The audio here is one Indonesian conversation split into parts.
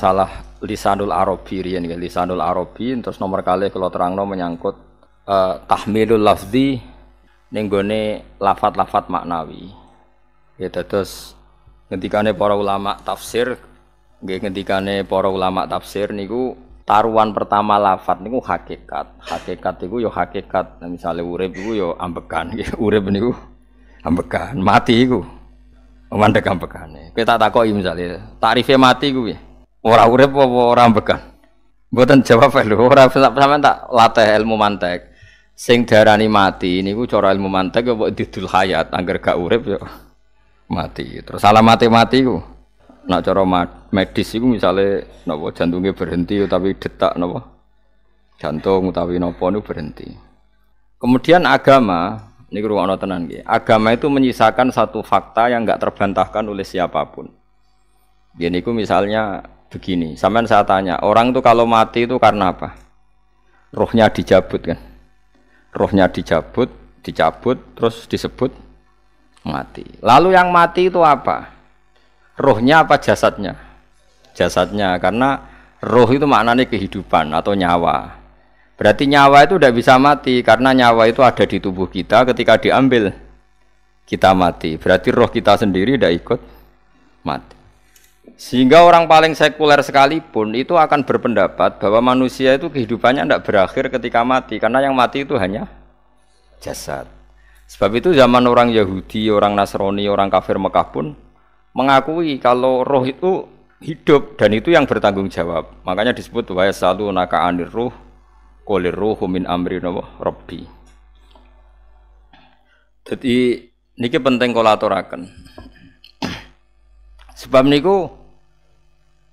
masalah lisanul arabi riyen ya lisanul arabi terus nomor kali kalau terangno menyangkut uh, eh, tahmilul lafzi ning gone lafat-lafat maknawi ya terus ngendikane para ulama tafsir nggih ngendikane para ulama tafsir niku taruan pertama lafat niku hakikat. Hakikat niku yo ya hakikat. Nah, misalnya urip niku yo ambekan. urip niku ambekan, mati iku. Mandek ambekane. kita tak takoki misalnya, tarife mati iku Ora urip apa ora bekan? Mboten jawab lho, ora sampean tak latih ilmu mantek. Sing diarani mati niku cara ilmu mantek apa ya, didul hayat, angger gak urip ya mati. Terus salah mati ku nak cara medis iku misale napa jantungnya berhenti ya, tapi detak napa jantung utawi napa niku berhenti. Kemudian agama ini ruang tenan gitu. Agama itu menyisakan satu fakta yang nggak terbantahkan oleh siapapun. Jadi ku misalnya begini. Sampean saya tanya, orang itu kalau mati itu karena apa? Rohnya dijabut kan? Rohnya dijabut, dicabut, terus disebut mati. Lalu yang mati itu apa? Rohnya apa jasadnya? Jasadnya karena roh itu maknanya kehidupan atau nyawa. Berarti nyawa itu tidak bisa mati karena nyawa itu ada di tubuh kita ketika diambil kita mati. Berarti roh kita sendiri tidak ikut mati. Sehingga orang paling sekuler sekalipun itu akan berpendapat bahwa manusia itu kehidupannya tidak berakhir ketika mati karena yang mati itu hanya jasad. Sebab itu zaman orang Yahudi, orang Nasrani, orang kafir Mekah pun mengakui kalau roh itu hidup dan itu yang bertanggung jawab. Makanya disebut wa salu naka anir ruh qolir ruhu min amri robbi Jadi ini penting kolatorakan Sebab niku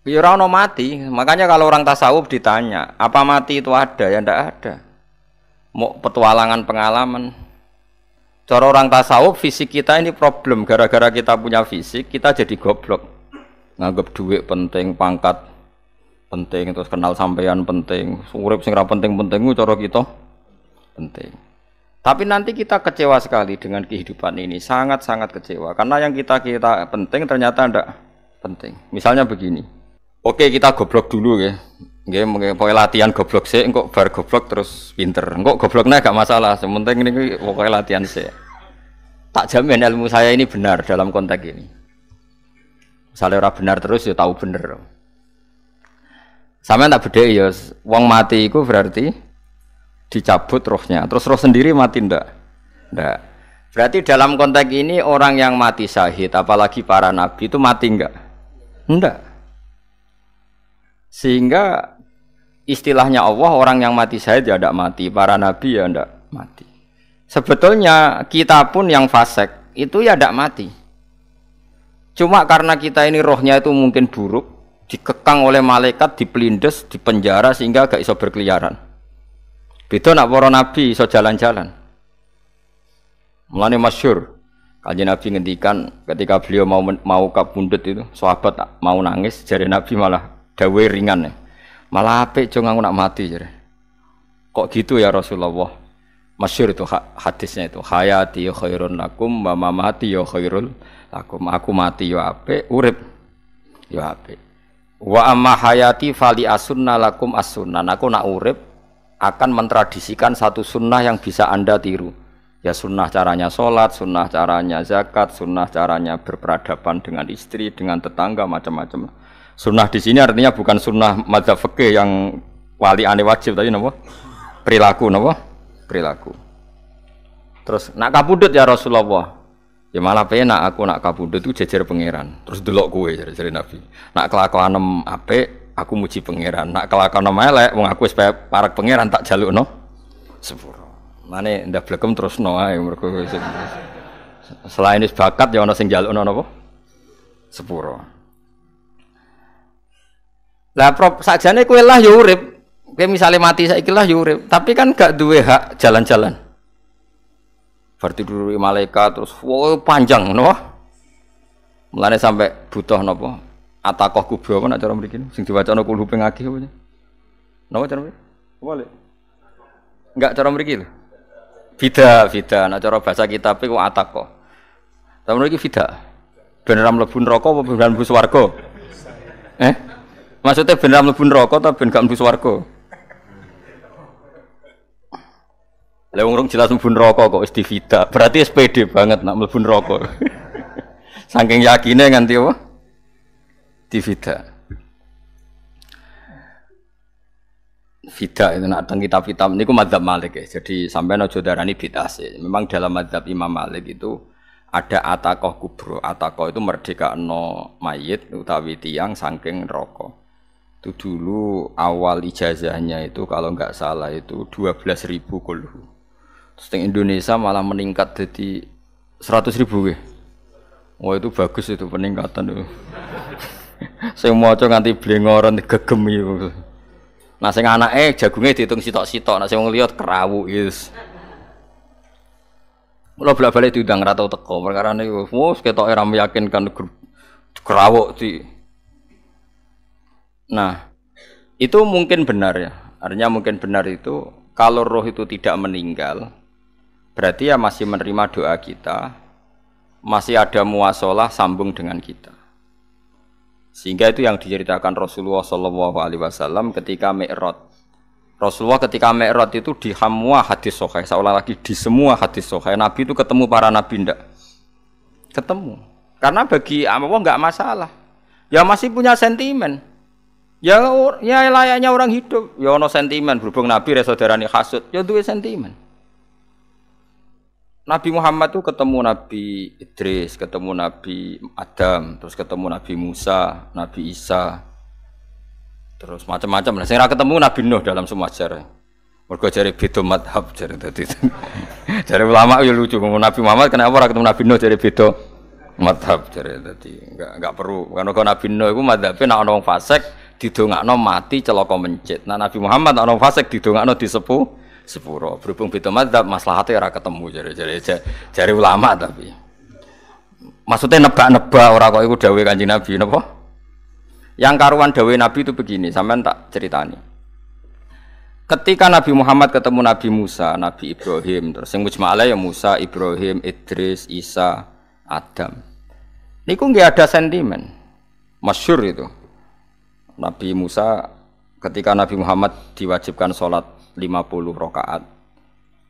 Yurano ya mati. Makanya kalau orang tasawuf ditanya, apa mati itu ada? Ya ndak ada. Mau petualangan pengalaman. Cara orang tasawuf fisik kita ini problem gara-gara kita punya fisik, kita jadi goblok. Nganggap duit penting, pangkat penting, terus kenal sampean penting, urip sing penting-penting cara kita penting. Tapi nanti kita kecewa sekali dengan kehidupan ini, sangat-sangat kecewa karena yang kita kita penting ternyata ndak penting. Misalnya begini, Oke, kita goblok dulu ya. Nggih, pokoke latihan goblok sih, Enggak bar goblok terus pinter. Enggak gobloknya gak masalah, sementing ini pokoknya latihan sih. Tak jamin ilmu saya ini benar dalam konteks ini. Misalnya orang benar terus ya tahu bener. Sama tak beda ya, Uang mati itu berarti dicabut rohnya. Terus roh sendiri mati ndak? Ndak. Berarti dalam konteks ini orang yang mati syahid, apalagi para nabi itu mati enggak? Enggak. Sehingga istilahnya Allah orang yang mati saya ya tidak mati, para nabi ya tidak mati. Sebetulnya kita pun yang fasek itu ya tidak mati. Cuma karena kita ini rohnya itu mungkin buruk, dikekang oleh malaikat, dipelindes, dipenjara sehingga gak iso berkeliaran. Beda nak para nabi iso jalan-jalan. Mulane masyur Kanji Nabi ngendikan ketika beliau mau mau kabundut itu, sahabat mau nangis, jadi Nabi malah dawe ringan. Ya. Malah apik jo nak mati jer Kok gitu ya Rasulullah? Masyur itu hadisnya itu hayati ya khairun lakum wa mamati ya khairul lakum aku mati yo ya apik urip yo ya apik wa amma hayati fali asunna lakum asunnan nah, aku nak urip akan mentradisikan satu sunnah yang bisa anda tiru ya sunnah caranya sholat, sunnah caranya zakat, sunnah caranya berperadaban dengan istri, dengan tetangga, macam-macam. Sunnah di sini artinya bukan sunnah madzhab fikih yang wali ane wajib tadi nopo Perilaku nopo Perilaku. Terus nak kabudut ya Rasulullah. Ya malah penak aku nak kabudut itu jejer pangeran. Terus delok kue jadi Nabi. Nak kelakuan kelakuanem ape aku muji pangeran. Nak kelakuanem elek wong aku supaya para pangeran tak jaluk no sepuro. mana ndak belakem terus no yang berkuasa selain itu bakat ya orang sing no nopo Sepuro. Lah prop sajane kowe lah ya urip. Kowe misale mati saiki lah ya urip, tapi kan gak duwe hak jalan-jalan. Berarti dulu malaikat terus wow, panjang no. Mulane sampai butuh napa? Atakoh kubro apa nak cara mriki sing diwacana kul huping agi apa? Napa cara mriki? Wale. Enggak cara mriki lho. Bida, bida. Nak cara bahasa kita kok atakoh. Tapi mriki fida, Beneran mlebu neraka apa beneran mlebu swarga? Eh? Maksudnya benar mlebu neraka ta ben gak mlebu swarga? Lah wong rong jelas mlebu rokok, kok wis divida. Berarti SPD banget nak mlebu rokok. Saking yakinnya nganti apa? Divida. Fida itu nak tentang kitab-kitab ini madzhab Malik ya. Jadi sampai nojo darani bidah sih. Memang dalam madzhab Imam Malik itu ada atakoh kubro. Atakoh itu merdeka no mayit utawi tiang saking rokok itu dulu awal ijazahnya itu kalau nggak salah itu 12.000 ribu kulhu terus di Indonesia malah meningkat jadi 100.000 ribu ya wah itu bagus itu peningkatan itu saya mau beli blengoran gegem itu nah sing eh jagungnya dihitung sitok-sitok nah mau ngeliat kerawu is Mulai bolak balik diundang ratau teko Karena itu, wis ketoke orang meyakinkan kerawok di Nah, itu mungkin benar ya. Artinya mungkin benar itu kalau roh itu tidak meninggal, berarti ya masih menerima doa kita, masih ada muasalah sambung dengan kita. Sehingga itu yang diceritakan Rasulullah Shallallahu Alaihi Wasallam ketika Mi'raj. Rasulullah ketika Mi'raj itu di semua hadis sokai, seolah lagi di semua hadis sokai. Nabi itu ketemu para nabi ndak? Ketemu. Ketemu. Karena bagi Allah nggak masalah. Ya masih punya sentimen. Ya ya layaknya orang hidup. Ya ono sentimen berhubung Nabi ra saudarane hasud, ya duwe sentimen. Nabi Muhammad tuh ketemu Nabi Idris, ketemu Nabi Adam, terus ketemu Nabi Musa, Nabi Isa, terus macam-macam. Nah, saya ketemu Nabi Nuh dalam semua sejarah. Mergo cari beda madhab jare tadi. cari ulama ya lucu ngomong Nabi Muhammad kenapa orang ketemu Nabi Nuh jare beda madhab jare tadi. Enggak enggak perlu. Karena kalau Nabi Nuh iku madhabe nek ana wong didongakno mati celaka mencit. Nah Nabi Muhammad ana fasik didongakno disepu sepuro. Berhubung beda mazhab maslahate ora ketemu jadi jare jare ulama tapi. Maksudnya nebak-nebak orang kok itu kan Kanjeng Nabi nebak. Yang karuan dawai Nabi itu begini, sampean tak ceritani. Ketika Nabi Muhammad ketemu Nabi Musa, Nabi Ibrahim, terus yang mujma'ale ya Musa, Ibrahim, Idris, Isa, Adam. Niku nggak ada sentimen. Masyur itu. Nabi Musa ketika Nabi Muhammad diwajibkan sholat 50 rakaat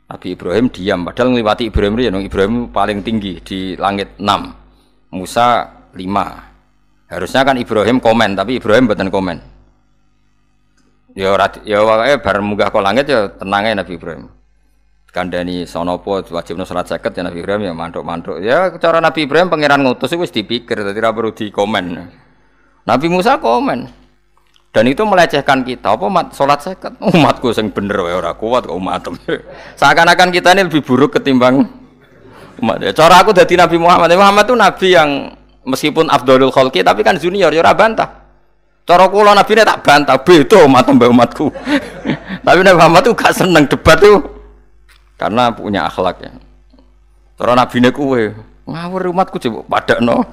Nabi Ibrahim diam padahal melewati Ibrahim ya Ibrahim paling tinggi di langit 6 Musa 5 harusnya kan Ibrahim komen tapi Ibrahim bukan komen ya rat, ya wae bar munggah ke langit ya tenangnya Nabi Ibrahim kandani sonopo wajibnya sholat seket ya Nabi Ibrahim ya mantuk-mantuk ya cara Nabi Ibrahim pangeran ngutus itu harus dipikir tidak perlu komen. Nabi Musa komen dan itu melecehkan kita apa umat sholat seket umatku sing bener wae ora kuat kok umatem seakan-akan kita ini lebih buruk ketimbang umat ya cara aku dari Nabi Muhammad ya, Muhammad itu nabi yang meskipun Abdulul Khalki tapi kan junior ya bantah cara kula nabi ini tak bantah beda umat umatku tapi Nabi Muhammad tuh gak seneng debat tuh karena punya akhlak ya cara nabi ini kue ngawur umatku coba pada no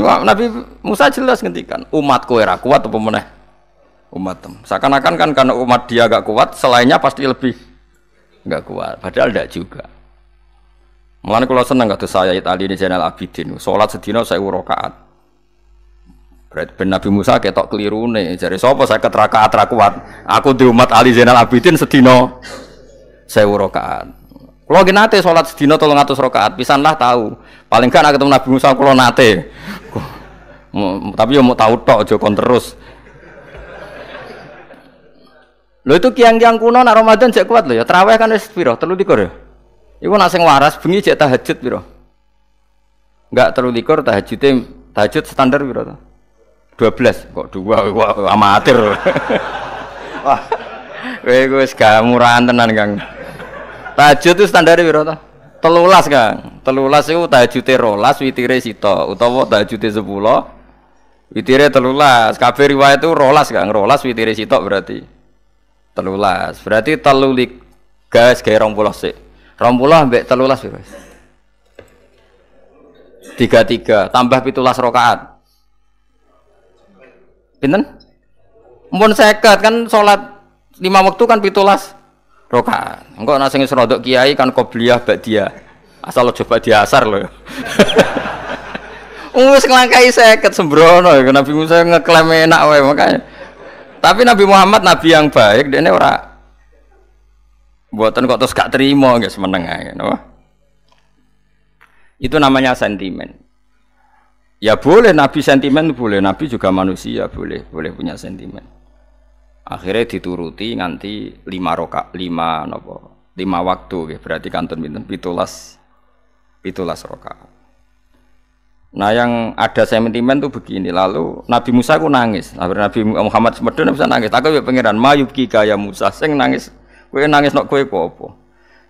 Nabi, Nabi Musa jelas ngendikan, umat kowe ra kuat apa meneh? Umat tem. Seakan-akan kan karena umat dia agak kuat, selainnya pasti lebih nggak kuat. Padahal tidak juga. Mulane kalau seneng tuh saya Itali di Zainal Abidin, salat sedina saya rakaat. Berarti ben Nabi Musa ketok keliru nih, jadi sopo saya keterakaat ra kuat. Aku di umat Ali Zainal Abidin sedina saya rakaat. Kalau gini nate sholat sedino tolong atas rokaat, lah tahu. Paling kan aku ketemu Nabi Musa kalau nate. Tapi ya mau tahu tok kon terus. Lo itu kiang-kiang kuno nak Ramadan cek kuat lo ya. Teraweh kan es piro? Telu dikor ya. Iku nak waras bengi cek tahajud piro? Enggak terlalu diker, tahajudnya tahajud standar piro Dua belas kok dua wah, amatir. wah. gue sekarang murahan tenan, Kang. Tahajud itu standar biro to? Telulas, Kang. Telulas itu tahajute rolas, witire sito utawa tahajute sepuluh Witire telulas. Kafir riwayat itu rolas, Kang. Rolas witire sito berarti. Telulas. Berarti telulik guys, kayak rompulah sih. Rompulah mbak telulas guys tiga tiga tambah pitulas rokaat pinten mohon seket kan sholat lima waktu kan pitulas rokaat. Engkau nasi ngisi rodok kiai kan kau beliah bak dia asal lo coba dia diasar loh. Wis saya seket sembrono ya. Nabi Musa ngeklaim enak wae makanya. Tapi Nabi Muhammad nabi yang baik dia ini ora buatan kok terus gak terima guys meneng ya. no? Ya, Itu namanya sentimen. Ya boleh Nabi sentimen boleh Nabi juga manusia boleh boleh punya sentimen. Akhirnya dituruti nanti lima roka lima nopo lima waktu, berarti kantun las pitulas pitulas roka Nah yang ada sentimen tuh begini. Lalu Nabi Musa aku nangis. Lalu Nabi eh, Muhammad semedun bisa nangis. Aku ya pengiran Mayub kika ya Musa. Sing nangis. Kue nangis nok kue apa?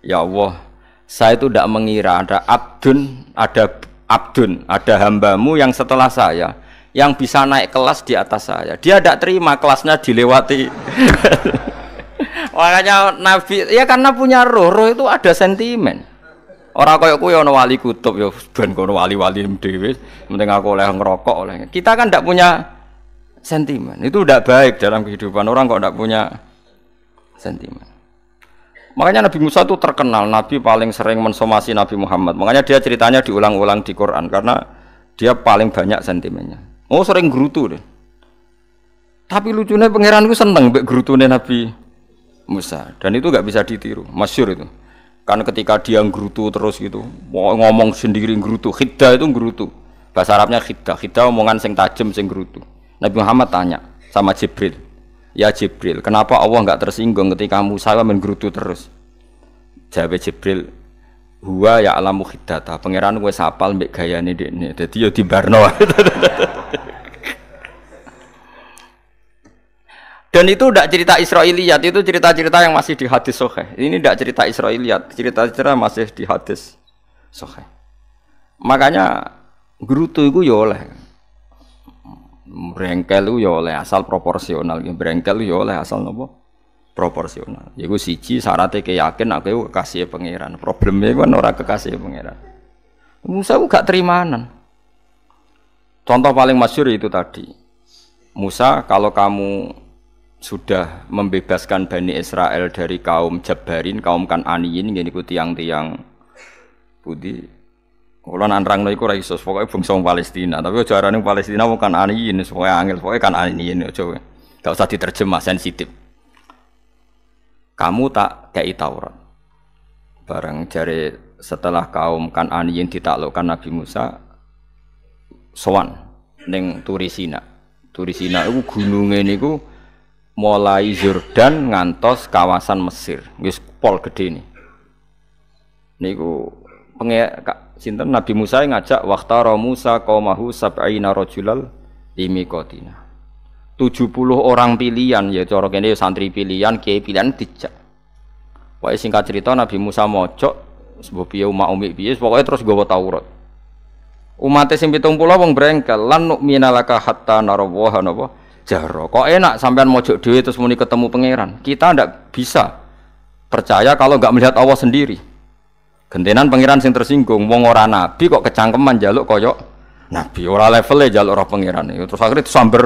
Ya Allah, saya itu tidak mengira ada abdun, ada abdun, ada hambamu yang setelah saya yang bisa naik kelas di atas saya. Dia tidak terima kelasnya dilewati. Makanya Nabi, ya karena punya roh, roh itu ada sentimen. Orang kaya aku yang wali kutub ya dan kono wali-wali dewi, penting aku oleh ngerokok oleh. Kita kan tidak punya sentimen. Itu tidak baik dalam kehidupan orang kok tidak punya sentimen. Makanya Nabi Musa itu terkenal, Nabi paling sering mensomasi Nabi Muhammad. Makanya dia ceritanya diulang-ulang di Quran karena dia paling banyak sentimennya. Oh sering gerutu deh. Tapi lucunya pangeran itu seneng bek gerutune Nabi Musa dan itu nggak bisa ditiru, masyur itu. Karena ketika dia gerutu terus gitu, mau ngomong sendiri gerutu, khidda itu gerutu. Bahasa Arabnya khidda, khidda omongan sing tajem sing gerutu. Nabi Muhammad tanya sama Jibril, ya Jibril, kenapa Allah nggak tersinggung ketika Musa men gerutu terus? Jawab Jibril, huwa ya alamu khidata pangeran gue sapal mbek gaya nih. Jadi yo di Barno. Dan itu tidak cerita Israiliyat, itu cerita-cerita yang masih di hadis sohe Ini tidak cerita Israiliyat, cerita-cerita masih di hadis sohe Makanya tuh gue yo ya oleh. berengkel yo yo ya oleh asal proporsional, brengkel yo yo ya oleh asal nopo proporsional. Iku siji syaratnya keyakin aku kekasih pangeran. Problemnya kan ora kekasih pangeran. Musa ku gak terimanan. Contoh paling masyur itu tadi. Musa kalau kamu sudah membebaskan Bani Israel dari kaum Jabarin, kaum Kananiyin, gini ku tiang-tiang putih. Kalau nandrang, itu ora iso, pokoknya bangsa Palestina. Tapi aja arane Palestina bukan Aniyin, pokoknya angel, pokoknya kan Aniyin Coba, Gak usah diterjemah sensitif kamu tak kei Taurat. Bareng jari setelah kaum Kananiyin ditaklukkan Nabi Musa sowan neng Turisina. Turisina gunung nih niku mulai Jordan ngantos kawasan Mesir. Wis pol gede nih. Niku penge sinten Nabi Musa ngajak waqtara Musa qaumahu sab'ina imi kotina 70 orang pilihan ya cara kene ya, santri pilihan, kiai pilihan dijak. Pokoke singkat cerita Nabi Musa mojok sebab piye umat umi piye pokoke terus gowo Taurat. Umatnya sing 70 wong brengkel lan minalaka hatta narawaha napa jaro. Kok enak sampean mojok dhewe terus muni ketemu pangeran. Kita ndak bisa percaya kalau nggak melihat Allah sendiri. Gentenan pangeran sing tersinggung wong ora nabi kok kecangkeman jaluk koyok nabi ora levelnya jaluk ora pangeran. Terus akhirnya sumber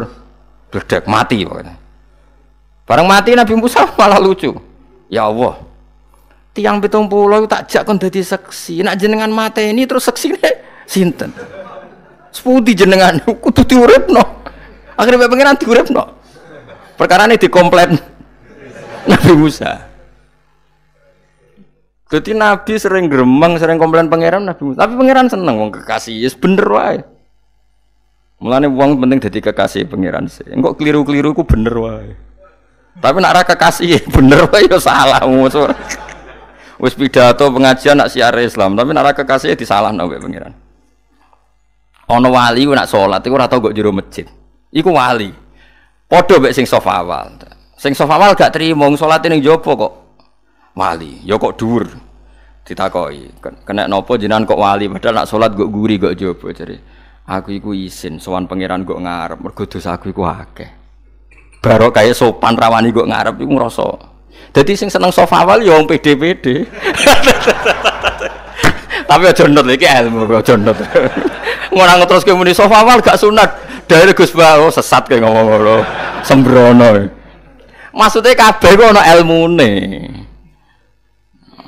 berdek mati pokoknya. Barang mati Nabi Musa malah lucu. Ya Allah. Tiang pitung pulau tak jak kon dadi seksi. Nak jenengan mati ini terus seksi nih. Sinten. Sepudi jenengan kudu diuripno. Akhirnya pengiran diuripno. Perkara ini dikomplain Nabi Musa. Jadi Nabi sering geremeng, sering komplain pangeran Nabi Musa. Tapi pangeran seneng wong kekasih, yes, bener wae. Mulane uang penting jadi kekasih pangeran sih. enggak keliru-keliru ku bener wae. Tapi nak ra kekasih ya bener wae ya salah musuh. Wis pidato pengajian nak siar Islam, tapi nak kasih kekasih ya disalahno wae pangeran. Ana wali ku nak salat iku ora tau kok jero masjid. Iku wali. Padha mek sing sofa awal. Sing sofa awal gak trimo salat ning jopo kok. Wali, ya kok dhuwur. Ditakoi, kena nopo jinan kok wali padahal nak salat kok guri gok jopo jare. Aku iku isin sowan pangeran kok ngarep mergo dosaku iku akeh. Baru kayak sopan rawani kok ngarep iku ngrasa. Jadi sing seneng sofawal ya wong pd Tapi aja nut iki ilmu aja nut. Ngono terus ke muni sofawal gak sunat. Dari Gus Bawo oh, sesat kayak ngomong lo Sembrono. Maksudnya kabeh ku ana nih.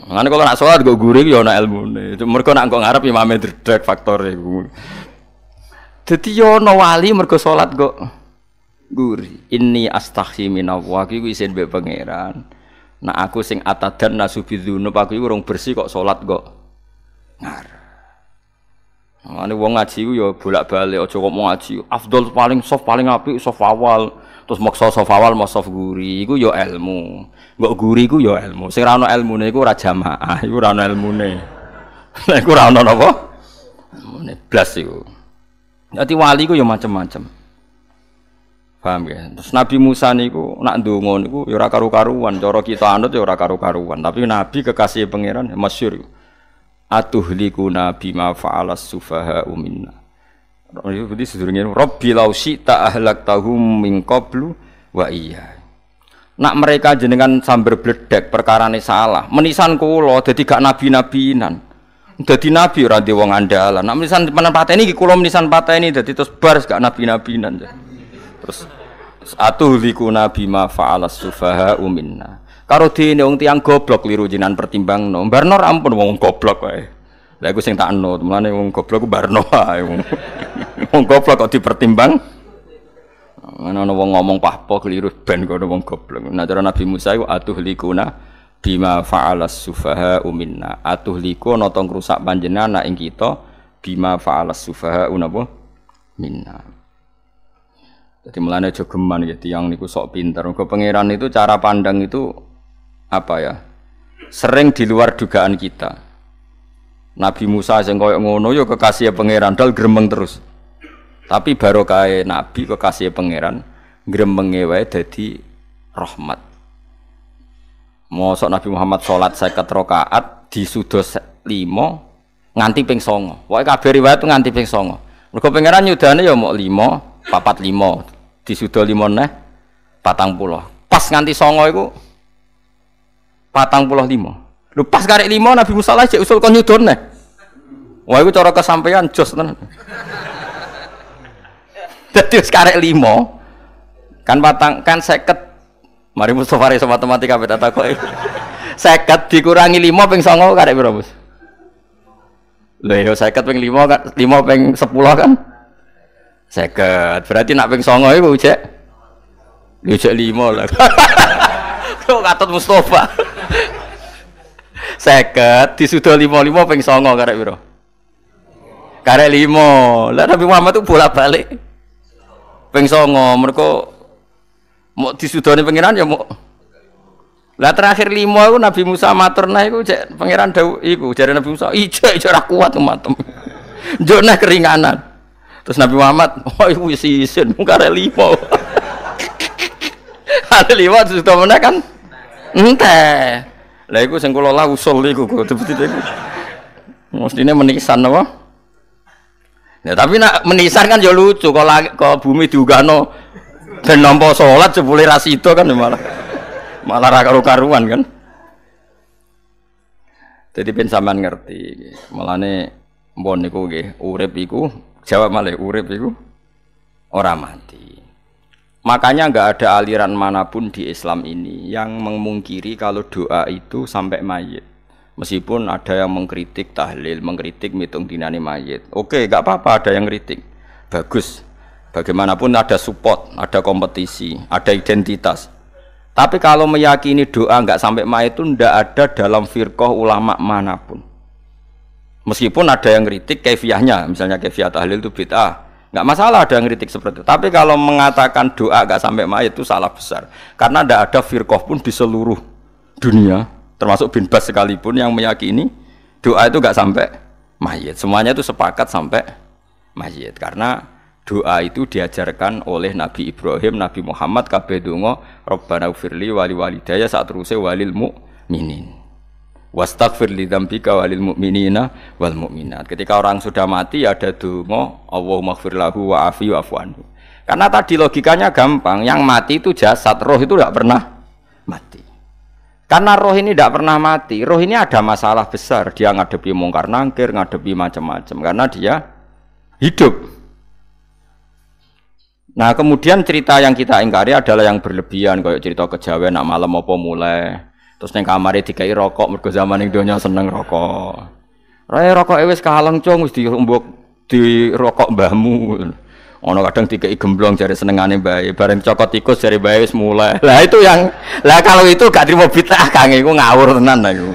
Lan kalau nak sholat gue gurih ya ana ilmune. Mereka nak kok ngarep imame ya dredeg faktor iku. E. Jadi yo no wali mergo sholat kok. Guri ini astaghfir minawwah. Kiku isin be pangeran. Nah aku sing atadan nasubi nasubidunup aku itu orang bersih kok sholat kok. Ngar. Mane wong ngaji ku ya bolak-balik aja kok mau ngaji. Afdol paling soft paling apik soft awal. Terus maksa soft awal mau soft guri iku ya ilmu. Mbok guri iku ya ilmu. Sing ra ono ilmune iku ora jamaah, iku ra ono ilmune. Lah iku ra ono napa? Ilmune blas iku. Jadi wali ku ya macam-macam. Paham ya? Terus Nabi Musa niku nak ndonga niku ya ora karu-karuan, cara kita anut ya ora karu-karuan, tapi Nabi kekasih pangeran ya masyhur. liku Nabi fa'alas sufaha minna. Jadi sedurunge Rabbi lausi syi'ta ahlak tahum min qablu wa iya. Nak mereka jenengan samber bledek perkarane salah, menisan kula dadi gak nabi-nabinan jadi nabi orang di wong andalan. Nak mana patah ini iki kula patah ini jadi terus bar gak nabi nanti Terus satu liku nabi ma fa'alas sufaha uminna. Karo ini wong tiang goblok liru jinan no Barno ampun wong goblok wae. Lah gue sing tak anut, mulane wong goblok gue barno wae wong. Wong goblok kok dipertimbang. mana wong ngomong pahpo keliru ben kono wong goblok. Nah cara Nabi Musa iku atuh likuna bima fa'alas sufaha uminna atuhliku notong rusak panjenengan ing kita bima fa'alas sufaha unapa minna jadi mulanya jogeman gitu ya, yang niku sok pinter ke pangeran itu cara pandang itu apa ya sering di luar dugaan kita Nabi Musa sing koyo ngono yo kekasih pangeran dal gremeng terus tapi baru kaya Nabi kekasih pangeran gremeng wae dadi rahmat Mosok Nabi Muhammad sholat seket rokaat di sudos limo nganti ping songo. Wah kabar riwayat nganti ping songo. Mergo pengiran yudhani ya mau limo, papat limo, di sudo limo neh patang puluh. Pas nganti songo itu patang puluh limo. Lu pas karek limo Nabi Musa lagi usul kon nyudon neh. Wah itu cara kesampaian jos tenan. Jadi sekarang limo kan patang kan seket Mari Mustafa Reso matematika beta takoi. Seket dikurangi lima peng songo karek bro bos loh yo iya, seket peng lima kan lima peng sepuluh kan. Seket berarti nak peng songo ibu cek. Yo cek lima lah. Kau katut Mustafa. Seket disudah lima lima peng songo karek bro Karek lima. Lah tapi Muhammad tuh bolak balik. Peng songo mereka mau disudoni pengiran ya mau lah terakhir lima itu Nabi Musa matur nah itu cek pangeran Dawu itu jadi Nabi Musa Ijo, ijo rakuat tuh matem Jonah keringanan terus Nabi Muhammad oh ibu sisin mung kare lima ada lima terus mana kan ente lah itu yang kula usul iku seperti itu mestinya menisan apa ya tapi nak menisan kan ya lucu kalau kalau bumi diugano dan nampa sholat jebule ya itu kan ya malah malah ra karu-karuan kan. Jadi ben sampean ngerti. Mulane mbon niku nggih urip iku jawab malih urip iku ora mati. Makanya nggak ada aliran manapun di Islam ini yang memungkiri kalau doa itu sampai mayit. Meskipun ada yang mengkritik tahlil, mengkritik mitung dinani mayit. Oke, nggak apa-apa ada yang kritik. Bagus. Bagaimanapun ada support, ada kompetisi, ada identitas. Tapi kalau meyakini doa nggak sampai ma itu ndak ada dalam firqah ulama manapun. Meskipun ada yang kritik kefiahnya, misalnya kefiah tahlil itu bid'ah, nggak masalah ada yang kritik seperti itu. Tapi kalau mengatakan doa nggak sampai ma itu salah besar, karena ndak ada firqah pun di seluruh dunia, termasuk bin Bas sekalipun yang meyakini doa itu nggak sampai mayit. Semuanya itu sepakat sampai mayit karena doa itu diajarkan oleh Nabi Ibrahim, Nabi Muhammad kabeh donga Rabbana firli wali walidaya saat teruse walil mukminin. Wastaghfir li dzambika walil mu'minina wal mu'minat. Ketika orang sudah mati ada donga Allahumma ighfir lahu wa afi wa afwanu. Karena tadi logikanya gampang, yang mati itu jasad, roh itu tidak pernah mati. Karena roh ini tidak pernah mati, roh ini ada masalah besar. Dia ngadepi mungkar nangkir, ngadepi macam-macam. Karena dia hidup. Nah kemudian cerita yang kita ingkari adalah yang berlebihan kayak cerita kejawen nak malam apa mulai terus neng kamar e dikai rokok mergo zaman yang dunia seneng rokok. Raya rokok ewes kehalang cung wis diumbuk di rokok mbahmu. Ono kadang dikai gemblong seneng senengane bayi bareng cokot tikus cari bayi wis mulai. Lah itu yang lah kalau itu gak terima bid'ah Kang iku ngawur tenan lah iku.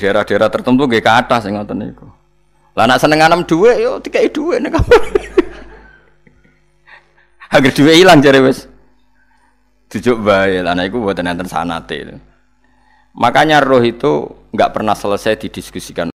daerah-daerah tertentu gak ke atas yang ngoten lah nak seneng anem dhuwit yo dua, dhuwit ning kamar. Agar dhuwit ilang jare wis. Dijuk bae lah iku mboten enten sanate. Makanya roh itu nggak pernah selesai didiskusikan